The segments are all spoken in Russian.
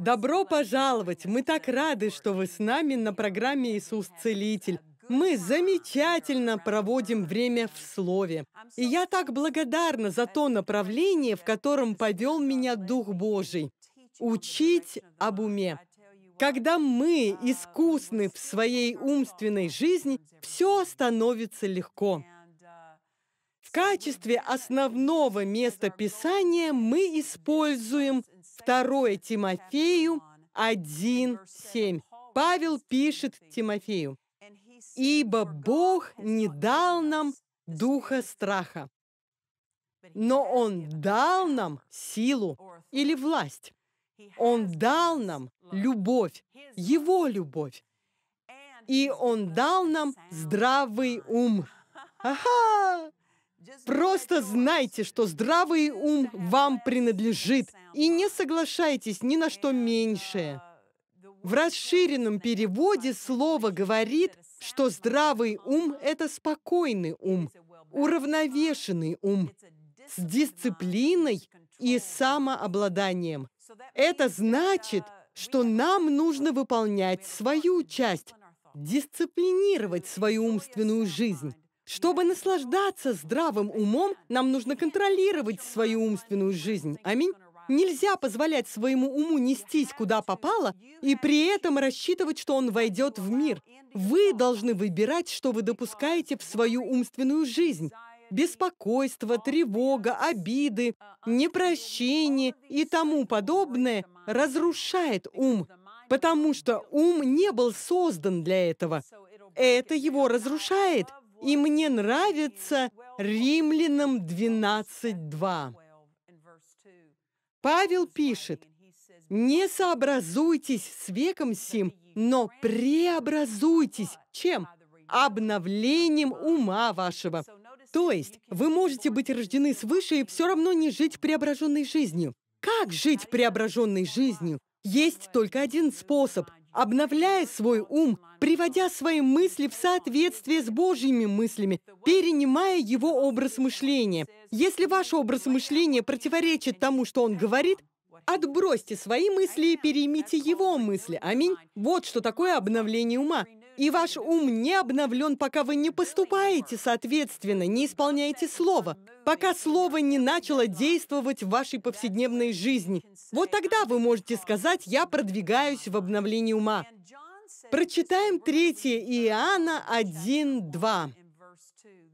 Добро пожаловать! Мы так рады, что вы с нами на программе «Иисус Целитель». Мы замечательно проводим время в Слове. И я так благодарна за то направление, в котором повел меня Дух Божий – учить об уме. Когда мы искусны в своей умственной жизни, все становится легко. В качестве основного места Писания мы используем 2 Тимофею 1.7. Павел пишет Тимофею, «Ибо Бог не дал нам духа страха, но Он дал нам силу или власть. Он дал нам любовь, Его любовь, и Он дал нам здравый ум». Ага! Просто знайте, что здравый ум вам принадлежит, и не соглашайтесь ни на что меньшее. В расширенном переводе слово говорит, что здравый ум – это спокойный ум, уравновешенный ум, с дисциплиной и самообладанием. Это значит, что нам нужно выполнять свою часть, дисциплинировать свою умственную жизнь. Чтобы наслаждаться здравым умом, нам нужно контролировать свою умственную жизнь. Аминь. Нельзя позволять своему уму нестись куда попало и при этом рассчитывать, что он войдет в мир. Вы должны выбирать, что вы допускаете в свою умственную жизнь. Беспокойство, тревога, обиды, непрощение и тому подобное разрушает ум, потому что ум не был создан для этого. Это его разрушает, и мне нравится Римлянам 12.2. Павел пишет, «Не сообразуйтесь с веком сим, но преобразуйтесь». Чем? Обновлением ума вашего. То есть вы можете быть рождены свыше и все равно не жить преображенной жизнью. Как жить преображенной жизнью? Есть только один способ – обновляя свой ум, приводя свои мысли в соответствие с Божьими мыслями, перенимая его образ мышления. Если ваш образ мышления противоречит тому, что он говорит, отбросьте свои мысли и переймите его мысли. Аминь. Вот что такое обновление ума. И ваш ум не обновлен, пока вы не поступаете соответственно, не исполняете слово, пока слово не начало действовать в вашей повседневной жизни. Вот тогда вы можете сказать «я продвигаюсь в обновлении ума». Прочитаем 3 Иоанна 1, 2.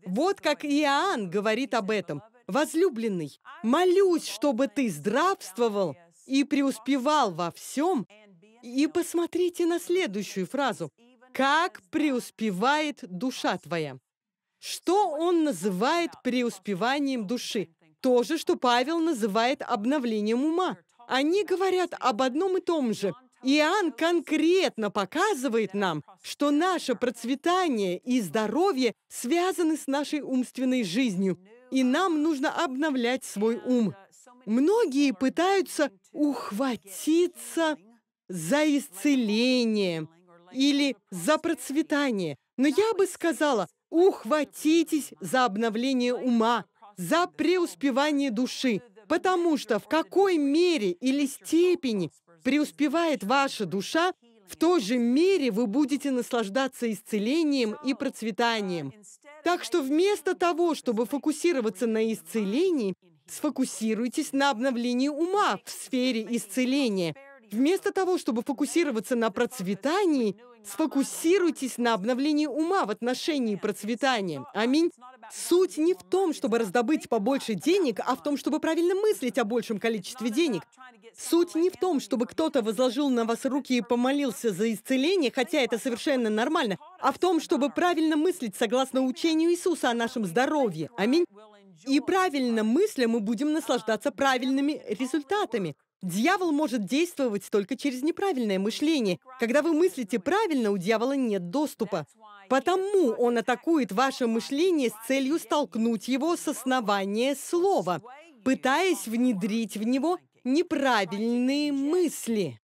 Вот как Иоанн говорит об этом. «Возлюбленный, молюсь, чтобы ты здравствовал и преуспевал во всем». И посмотрите на следующую фразу. Как преуспевает душа твоя? Что он называет преуспеванием души? То же, что Павел называет обновлением ума. Они говорят об одном и том же. Иоанн конкретно показывает нам, что наше процветание и здоровье связаны с нашей умственной жизнью, и нам нужно обновлять свой ум. Многие пытаются ухватиться за исцеление, или за процветание. Но я бы сказала, ухватитесь за обновление ума, за преуспевание души, потому что в какой мере или степени преуспевает ваша душа, в той же мере вы будете наслаждаться исцелением и процветанием. Так что вместо того, чтобы фокусироваться на исцелении, сфокусируйтесь на обновлении ума в сфере исцеления – Вместо того, чтобы фокусироваться на процветании, сфокусируйтесь на обновлении ума в отношении процветания. Аминь. Суть не в том, чтобы раздобыть побольше денег, а в том, чтобы правильно мыслить о большем количестве денег. Суть не в том, чтобы кто-то возложил на вас руки и помолился за исцеление, хотя это совершенно нормально, а в том, чтобы правильно мыслить согласно учению Иисуса о нашем здоровье. Аминь. И правильно мысля мы будем наслаждаться правильными результатами. Дьявол может действовать только через неправильное мышление. Когда вы мыслите правильно, у дьявола нет доступа. Потому он атакует ваше мышление с целью столкнуть его с основания слова, пытаясь внедрить в него неправильные мысли.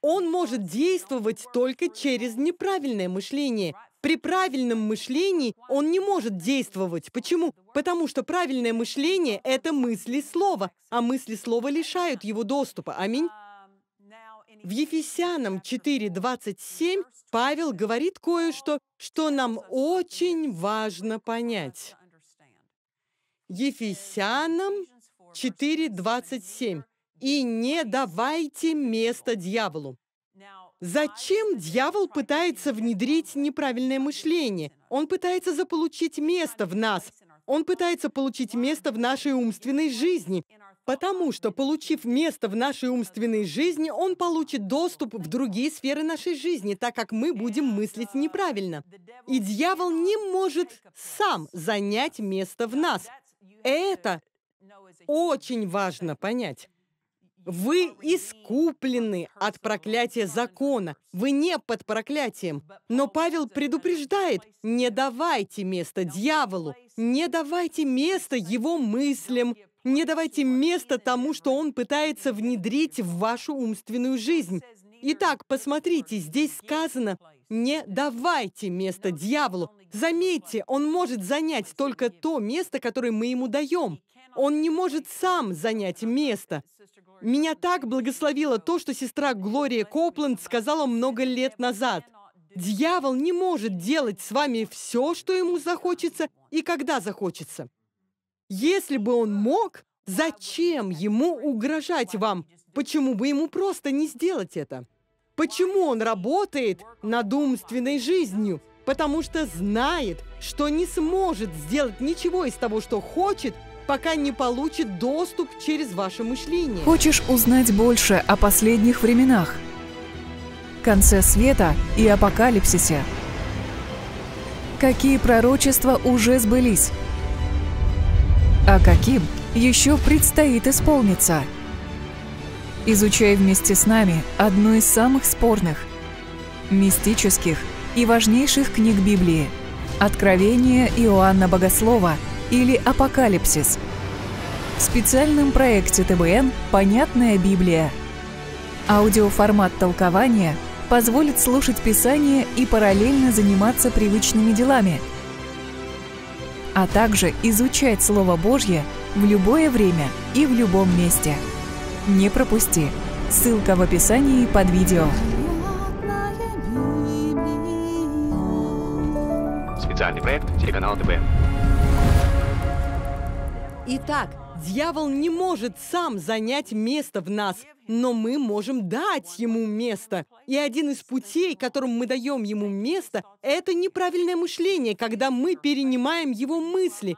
Он может действовать только через неправильное мышление. При правильном мышлении он не может действовать. Почему? Потому что правильное мышление – это мысли слова, а мысли слова лишают его доступа. Аминь. В Ефесянам 4.27 Павел говорит кое-что, что нам очень важно понять. Ефесянам 4.27. «И не давайте место дьяволу». Зачем дьявол пытается внедрить неправильное мышление? Он пытается заполучить место в нас. Он пытается получить место в нашей умственной жизни. Потому что, получив место в нашей умственной жизни, он получит доступ в другие сферы нашей жизни, так как мы будем мыслить неправильно. И дьявол не может сам занять место в нас. Это очень важно понять. Вы искуплены от проклятия закона. Вы не под проклятием. Но Павел предупреждает, не давайте место дьяволу, не давайте место его мыслям, не давайте место тому, что он пытается внедрить в вашу умственную жизнь. Итак, посмотрите, здесь сказано, не давайте место дьяволу. Заметьте, он может занять только то место, которое мы ему даем. Он не может сам занять место. Меня так благословило то, что сестра Глория Копланд сказала много лет назад. Дьявол не может делать с вами все, что ему захочется и когда захочется. Если бы он мог, зачем ему угрожать вам? Почему бы ему просто не сделать это? Почему он работает над умственной жизнью? Потому что знает, что не сможет сделать ничего из того, что хочет – пока не получит доступ через ваше мышление. Хочешь узнать больше о последних временах, конце света и апокалипсисе? Какие пророчества уже сбылись? А каким еще предстоит исполниться? Изучай вместе с нами одну из самых спорных, мистических и важнейших книг Библии – Откровение Иоанна Богослова – или «Апокалипсис». В специальном проекте ТБН «Понятная Библия». Аудиоформат толкования позволит слушать Писание и параллельно заниматься привычными делами, а также изучать Слово Божье в любое время и в любом месте. Не пропусти! Ссылка в описании под видео. Специальный проект телеканала ТБН. Итак, дьявол не может сам занять место в нас, но мы можем дать ему место. И один из путей, которым мы даем ему место, это неправильное мышление, когда мы перенимаем его мысли.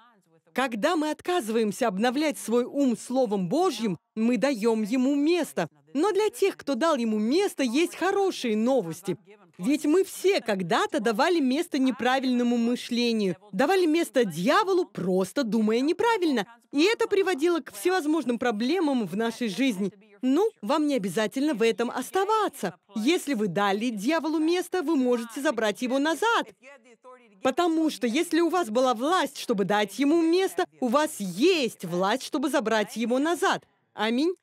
Когда мы отказываемся обновлять свой ум Словом Божьим, мы даем ему место. Но для тех, кто дал ему место, есть хорошие новости. Ведь мы все когда-то давали место неправильному мышлению, давали место дьяволу, просто думая неправильно. И это приводило к всевозможным проблемам в нашей жизни. Ну, вам не обязательно в этом оставаться. Если вы дали дьяволу место, вы можете забрать его назад. Потому что если у вас была власть, чтобы дать ему место, у вас есть власть, чтобы забрать его назад. Аминь.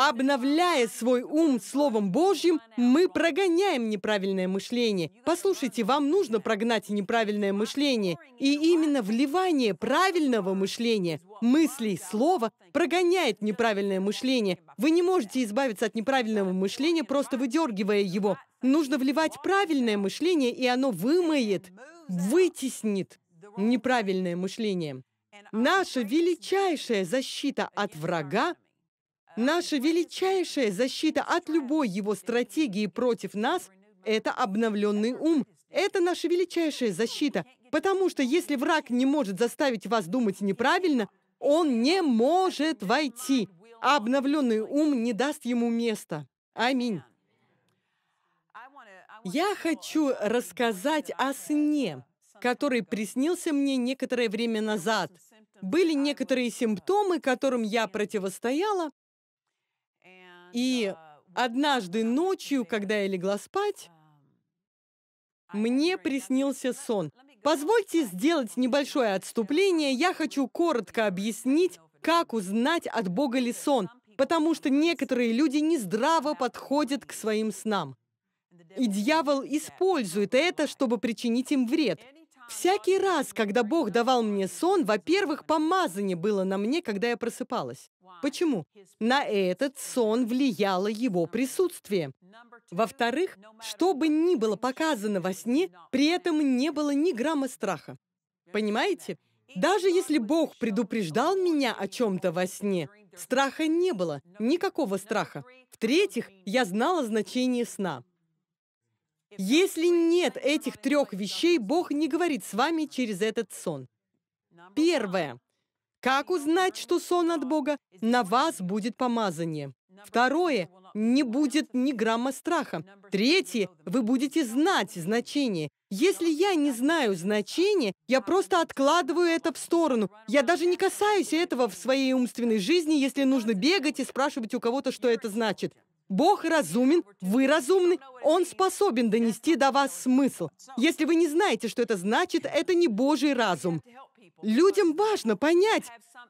Обновляя свой ум Словом Божьим, мы прогоняем неправильное мышление. Послушайте, вам нужно прогнать неправильное мышление. И именно вливание правильного мышления, мыслей, слова прогоняет неправильное мышление. Вы не можете избавиться от неправильного мышления, просто выдергивая его. Нужно вливать правильное мышление, и оно вымоет, вытеснит неправильное мышление. Наша величайшая защита от врага Наша величайшая защита от любой его стратегии против нас – это обновленный ум. Это наша величайшая защита. Потому что если враг не может заставить вас думать неправильно, он не может войти. А обновленный ум не даст ему места. Аминь. Я хочу рассказать о сне, который приснился мне некоторое время назад. Были некоторые симптомы, которым я противостояла, и однажды ночью, когда я легла спать, а мне приснился сон. Позвольте сделать небольшое отступление. Я хочу коротко объяснить, как узнать, от Бога ли сон, потому что некоторые люди нездраво подходят к своим снам. И дьявол использует это, чтобы причинить им вред. Всякий раз, когда Бог давал мне сон, во-первых, помазание было на мне, когда я просыпалась. Почему? На этот сон влияло его присутствие. Во-вторых, что бы ни было показано во сне, при этом не было ни грамма страха. Понимаете? Даже если Бог предупреждал меня о чем-то во сне, страха не было, никакого страха. В-третьих, я знала значение сна. Если нет этих трех вещей, Бог не говорит с вами через этот сон. Первое. Как узнать, что сон от Бога? На вас будет помазание. Второе. Не будет ни грамма страха. Третье. Вы будете знать значение. Если я не знаю значение, я просто откладываю это в сторону. Я даже не касаюсь этого в своей умственной жизни, если нужно бегать и спрашивать у кого-то, что это значит. Бог разумен, вы разумны, Он способен донести до вас смысл. Если вы не знаете, что это значит, это не Божий разум. Людям важно понять,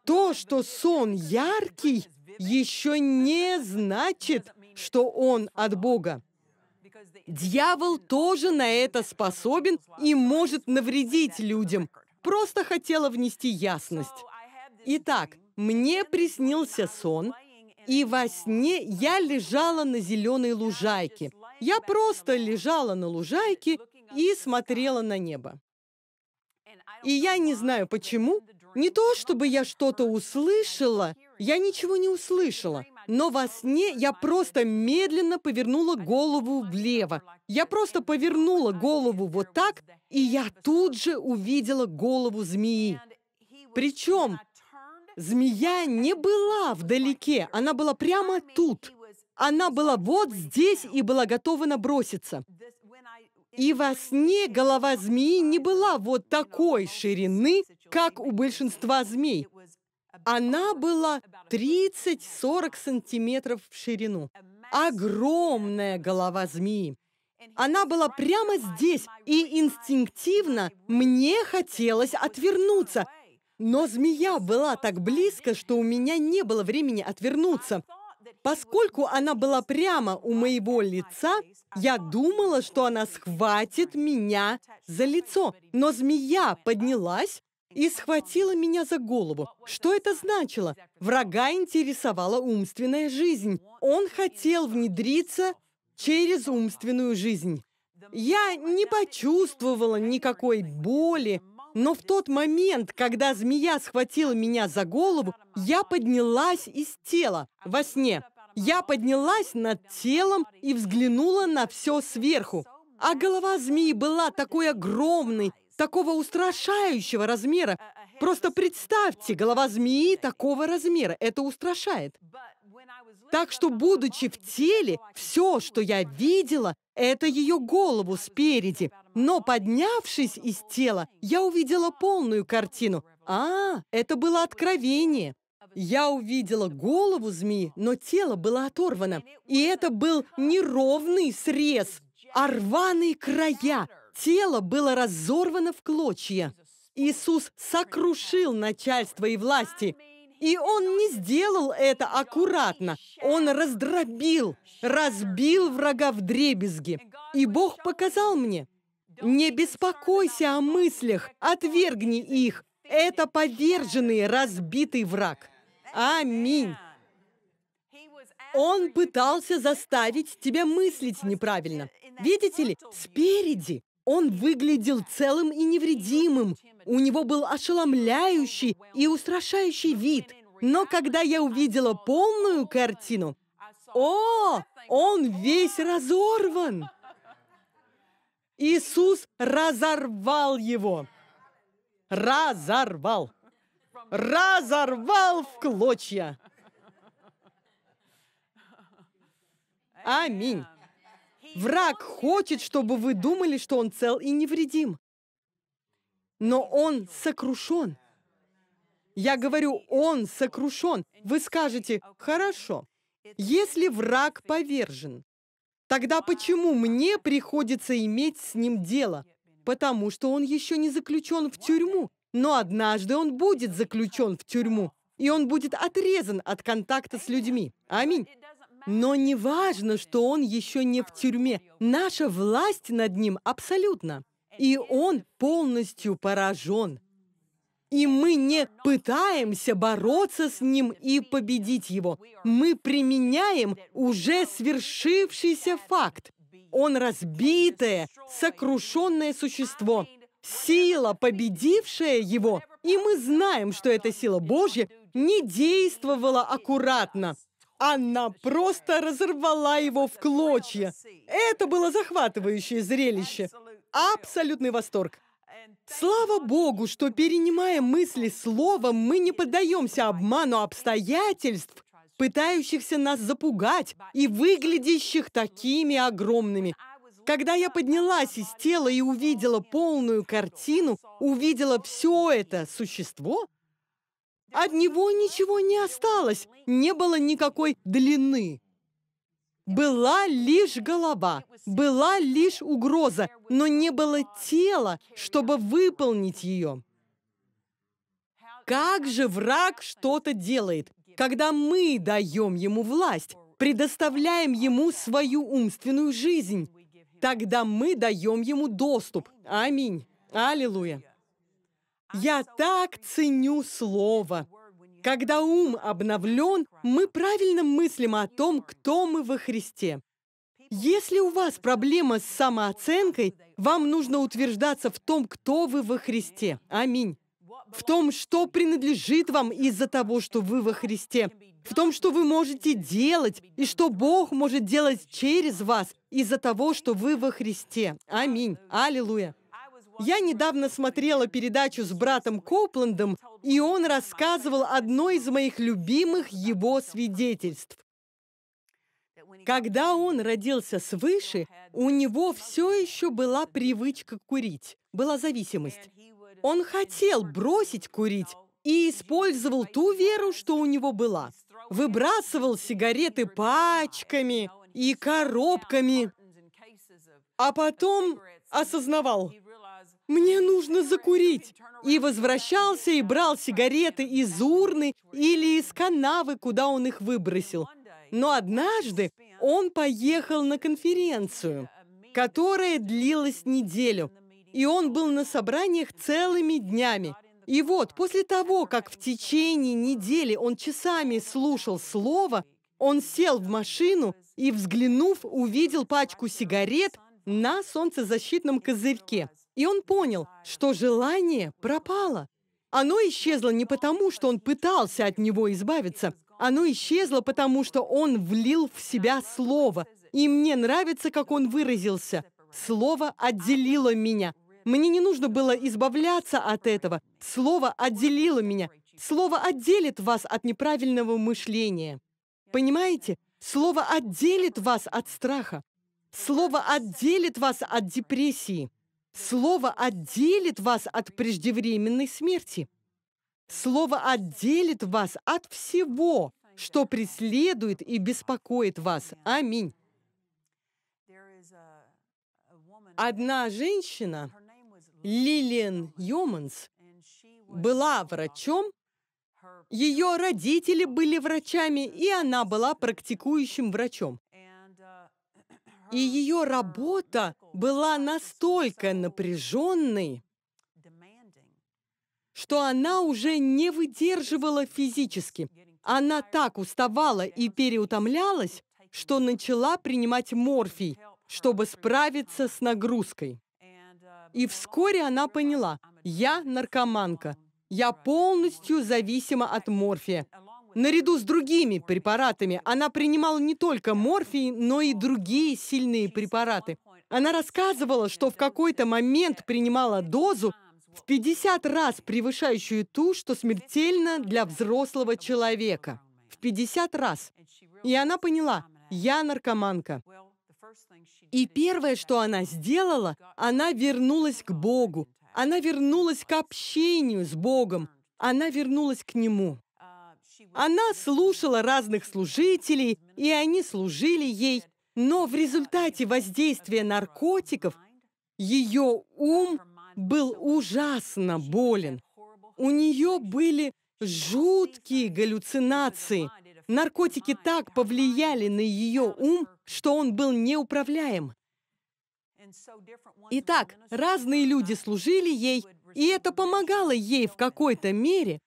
то, что сон яркий, еще не значит, что он от Бога. Дьявол тоже на это способен и может навредить людям. Просто хотела внести ясность. Итак, мне приснился сон, и во сне я лежала на зеленой лужайке. Я просто лежала на лужайке и смотрела на небо. И я не знаю почему. Не то, чтобы я что-то услышала, я ничего не услышала. Но во сне я просто медленно повернула голову влево. Я просто повернула голову вот так, и я тут же увидела голову змеи. Причем Змея не была вдалеке, она была прямо тут. Она была вот здесь и была готова наброситься. И во сне голова змеи не была вот такой ширины, как у большинства змей. Она была 30-40 сантиметров в ширину. Огромная голова змеи. Она была прямо здесь, и инстинктивно мне хотелось отвернуться, но змея была так близко, что у меня не было времени отвернуться. Поскольку она была прямо у моего лица, я думала, что она схватит меня за лицо. Но змея поднялась и схватила меня за голову. Что это значило? Врага интересовала умственная жизнь. Он хотел внедриться через умственную жизнь. Я не почувствовала никакой боли, но в тот момент, когда змея схватила меня за голову, я поднялась из тела во сне. Я поднялась над телом и взглянула на все сверху. А голова змеи была такой огромной, такого устрашающего размера. Просто представьте, голова змеи такого размера. Это устрашает. Так что, будучи в теле, все, что я видела, это ее голову спереди. Но поднявшись из тела, я увидела полную картину. А, это было откровение. Я увидела голову змеи, но тело было оторвано. И это был неровный срез, а рваные края. Тело было разорвано в клочья. Иисус сокрушил начальство и власти. И Он не сделал это аккуратно. Он раздробил, разбил врага в дребезги. И Бог показал мне, не беспокойся о мыслях, отвергни их. Это поверженный, разбитый враг. Аминь. Он пытался заставить тебя мыслить неправильно. Видите ли, спереди он выглядел целым и невредимым. У него был ошеломляющий и устрашающий вид. Но когда я увидела полную картину, о, он весь разорван! Иисус разорвал его. Разорвал. Разорвал в клочья. Аминь. Враг хочет, чтобы вы думали, что он цел и невредим. Но он сокрушен. Я говорю, он сокрушен. Вы скажете, хорошо, если враг повержен, Тогда почему мне приходится иметь с ним дело? Потому что он еще не заключен в тюрьму. Но однажды он будет заключен в тюрьму, и он будет отрезан от контакта с людьми. Аминь. Но не важно, что он еще не в тюрьме. Наша власть над ним абсолютно. И он полностью поражен. И мы не пытаемся бороться с ним и победить его. Мы применяем уже свершившийся факт. Он разбитое, сокрушенное существо. Сила, победившая его, и мы знаем, что эта сила Божья не действовала аккуратно. Она просто разорвала его в клочья. Это было захватывающее зрелище. Абсолютный восторг. Слава Богу, что перенимая мысли словом, мы не поддаемся обману обстоятельств, пытающихся нас запугать и выглядящих такими огромными. Когда я поднялась из тела и увидела полную картину, увидела все это существо, от него ничего не осталось, не было никакой длины. Была лишь голова, была лишь угроза, но не было тела, чтобы выполнить ее. Как же враг что-то делает, когда мы даем ему власть, предоставляем ему свою умственную жизнь? Тогда мы даем ему доступ. Аминь. Аллилуйя. Я так ценю Слово. Когда ум обновлен, мы правильно мыслим о том, кто мы во Христе. Если у вас проблема с самооценкой, вам нужно утверждаться в том, кто вы во Христе. Аминь. В том, что принадлежит вам из-за того, что вы во Христе. В том, что вы можете делать, и что Бог может делать через вас из-за того, что вы во Христе. Аминь. Аллилуйя. Я недавно смотрела передачу с братом Копландом, и он рассказывал одно из моих любимых его свидетельств. Когда он родился свыше, у него все еще была привычка курить, была зависимость. Он хотел бросить курить и использовал ту веру, что у него была. Выбрасывал сигареты пачками и коробками, а потом осознавал – мне нужно закурить. И возвращался и брал сигареты из урны или из канавы, куда он их выбросил. Но однажды он поехал на конференцию, которая длилась неделю, и он был на собраниях целыми днями. И вот после того, как в течение недели он часами слушал слово, он сел в машину и, взглянув, увидел пачку сигарет – на солнцезащитном козырьке. И он понял, что желание пропало. Оно исчезло не потому, что он пытался от него избавиться. Оно исчезло потому, что он влил в себя слово. И мне нравится, как он выразился. Слово отделило меня. Мне не нужно было избавляться от этого. Слово отделило меня. Слово отделит вас от неправильного мышления. Понимаете? Слово отделит вас от страха. Слово отделит вас от депрессии. Слово отделит вас от преждевременной смерти. Слово отделит вас от всего, что преследует и беспокоит вас. Аминь. Одна женщина, Лилиан Йоманс, была врачом, ее родители были врачами, и она была практикующим врачом. И ее работа была настолько напряженной, что она уже не выдерживала физически. Она так уставала и переутомлялась, что начала принимать морфий, чтобы справиться с нагрузкой. И вскоре она поняла, я наркоманка, я полностью зависима от морфия. Наряду с другими препаратами она принимала не только морфий, но и другие сильные препараты. Она рассказывала, что в какой-то момент принимала дозу в 50 раз превышающую ту, что смертельно для взрослого человека. В 50 раз. И она поняла, я наркоманка. И первое, что она сделала, она вернулась к Богу. Она вернулась к общению с Богом. Она вернулась к Нему. Она слушала разных служителей, и они служили ей, но в результате воздействия наркотиков ее ум был ужасно болен. У нее были жуткие галлюцинации. Наркотики так повлияли на ее ум, что он был неуправляем. Итак, разные люди служили ей, и это помогало ей в какой-то мере,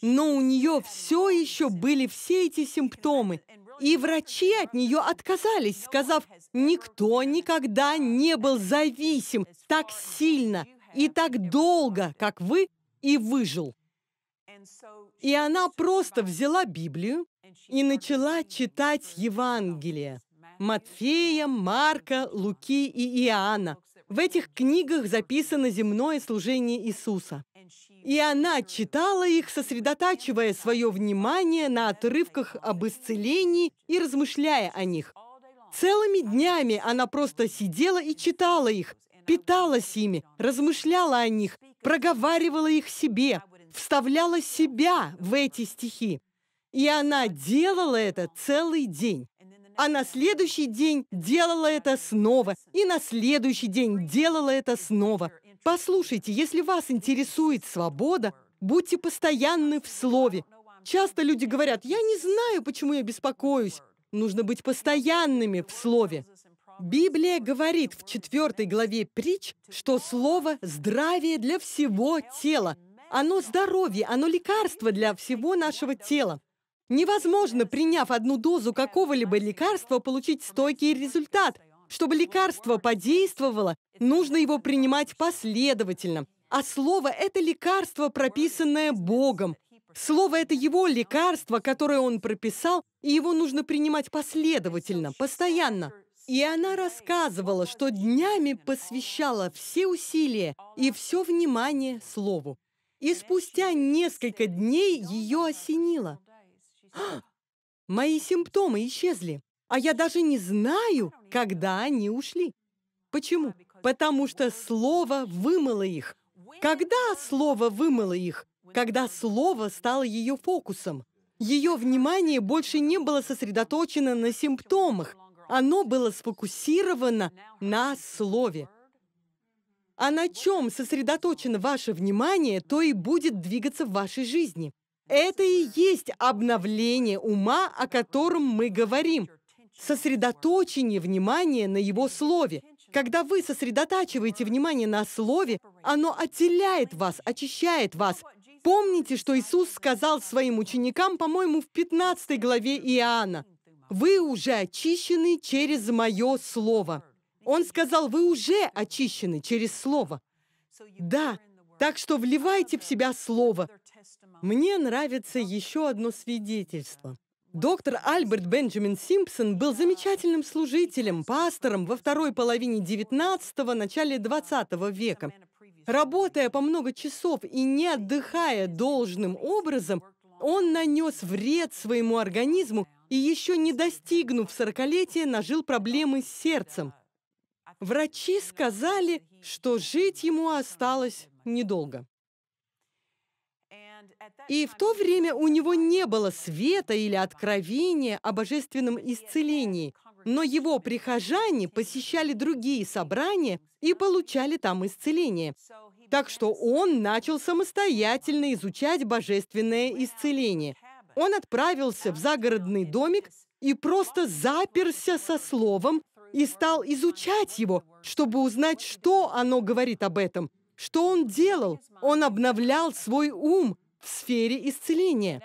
но у нее все еще были все эти симптомы, и врачи от нее отказались, сказав, никто никогда не был зависим так сильно и так долго, как вы, и выжил. И она просто взяла Библию и начала читать Евангелие Матфея, Марка, Луки и Иоанна, в этих книгах записано земное служение Иисуса. И она читала их, сосредотачивая свое внимание на отрывках об исцелении и размышляя о них. Целыми днями она просто сидела и читала их, питалась ими, размышляла о них, проговаривала их себе, вставляла себя в эти стихи. И она делала это целый день а на следующий день делала это снова, и на следующий день делала это снова. Послушайте, если вас интересует свобода, будьте постоянны в слове. Часто люди говорят, я не знаю, почему я беспокоюсь. Нужно быть постоянными в слове. Библия говорит в 4 главе притч, что слово «здравие для всего тела». Оно здоровье, оно лекарство для всего нашего тела. Невозможно, приняв одну дозу какого-либо лекарства, получить стойкий результат. Чтобы лекарство подействовало, нужно его принимать последовательно. А слово – это лекарство, прописанное Богом. Слово – это его лекарство, которое он прописал, и его нужно принимать последовательно, постоянно. И она рассказывала, что днями посвящала все усилия и все внимание Слову. И спустя несколько дней ее осенило – Мои симптомы исчезли, а я даже не знаю, когда они ушли. Почему? Потому что слово вымыло их. Когда слово вымыло их? Когда слово стало ее фокусом. Ее внимание больше не было сосредоточено на симптомах. Оно было сфокусировано на слове. А на чем сосредоточено ваше внимание, то и будет двигаться в вашей жизни. Это и есть обновление ума, о котором мы говорим. Сосредоточение внимания на его слове. Когда вы сосредотачиваете внимание на слове, оно отделяет вас, очищает вас. Помните, что Иисус сказал своим ученикам, по-моему, в 15 главе Иоанна, «Вы уже очищены через мое слово». Он сказал, «Вы уже очищены через слово». Да, так что вливайте в себя слово, мне нравится еще одно свидетельство. Доктор Альберт Бенджамин Симпсон был замечательным служителем, пастором во второй половине 19-го, начале 20 века. Работая по много часов и не отдыхая должным образом, он нанес вред своему организму и еще не достигнув сорокалетия, нажил проблемы с сердцем. Врачи сказали, что жить ему осталось недолго. И в то время у него не было света или откровения о божественном исцелении, но его прихожане посещали другие собрания и получали там исцеление. Так что он начал самостоятельно изучать божественное исцеление. Он отправился в загородный домик и просто заперся со словом и стал изучать его, чтобы узнать, что оно говорит об этом. Что он делал? Он обновлял свой ум, в сфере исцеления.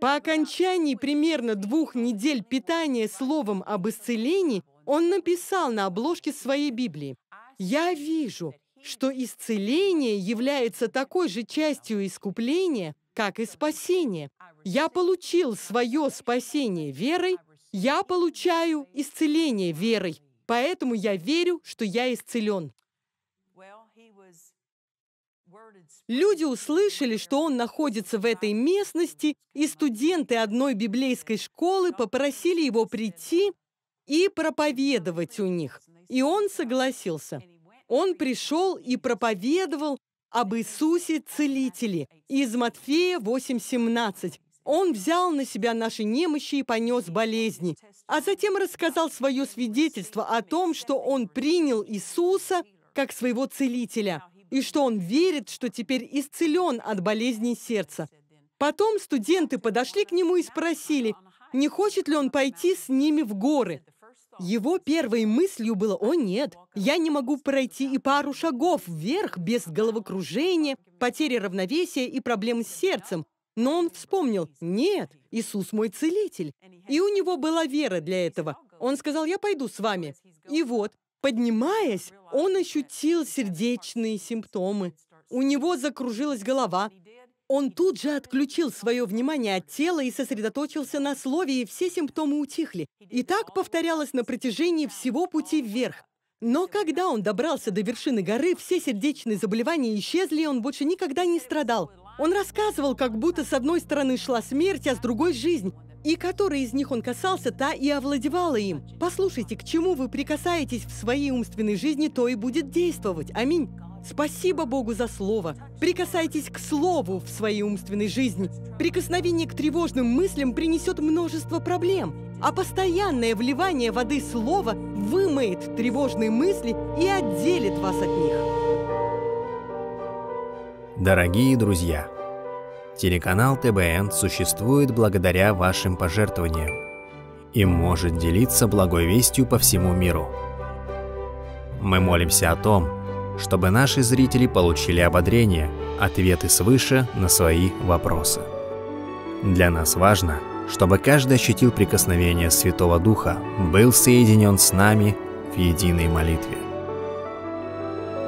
По окончании примерно двух недель питания словом об исцелении он написал на обложке своей Библии «Я вижу, что исцеление является такой же частью искупления, как и спасение. Я получил свое спасение верой, я получаю исцеление верой, поэтому я верю, что я исцелен». Люди услышали, что он находится в этой местности, и студенты одной библейской школы попросили его прийти и проповедовать у них. И он согласился. Он пришел и проповедовал об Иисусе Целителе из Матфея 8:17. Он взял на себя наши немощи и понес болезни, а затем рассказал свое свидетельство о том, что он принял Иисуса как своего целителя – и что он верит, что теперь исцелен от болезни сердца. Потом студенты подошли к нему и спросили, не хочет ли он пойти с ними в горы. Его первой мыслью было «О нет, я не могу пройти и пару шагов вверх без головокружения, потери равновесия и проблем с сердцем». Но он вспомнил «Нет, Иисус мой целитель». И у него была вера для этого. Он сказал «Я пойду с вами». И вот, Поднимаясь, он ощутил сердечные симптомы. У него закружилась голова. Он тут же отключил свое внимание от тела и сосредоточился на слове, и все симптомы утихли. И так повторялось на протяжении всего пути вверх. Но когда он добрался до вершины горы, все сердечные заболевания исчезли, и он больше никогда не страдал. Он рассказывал, как будто с одной стороны шла смерть, а с другой – жизнь. И который из них он касался, та и овладевала им. Послушайте, к чему вы прикасаетесь в своей умственной жизни, то и будет действовать. Аминь. Спасибо Богу за Слово. Прикасайтесь к Слову в своей умственной жизни. Прикосновение к тревожным мыслям принесет множество проблем, а постоянное вливание воды Слова вымоет тревожные мысли и отделит вас от них. Дорогие друзья! Телеканал ТБН существует благодаря вашим пожертвованиям и может делиться благой вестью по всему миру. Мы молимся о том, чтобы наши зрители получили ободрение, ответы свыше на свои вопросы. Для нас важно, чтобы каждый ощутил прикосновение Святого Духа, был соединен с нами в единой молитве.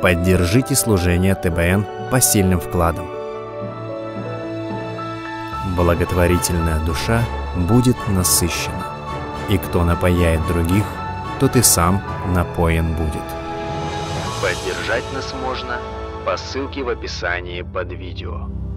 Поддержите служение ТБН по сильным вкладам благотворительная душа будет насыщена. И кто напояет других, тот и сам напоен будет. Поддержать нас можно по ссылке в описании под видео.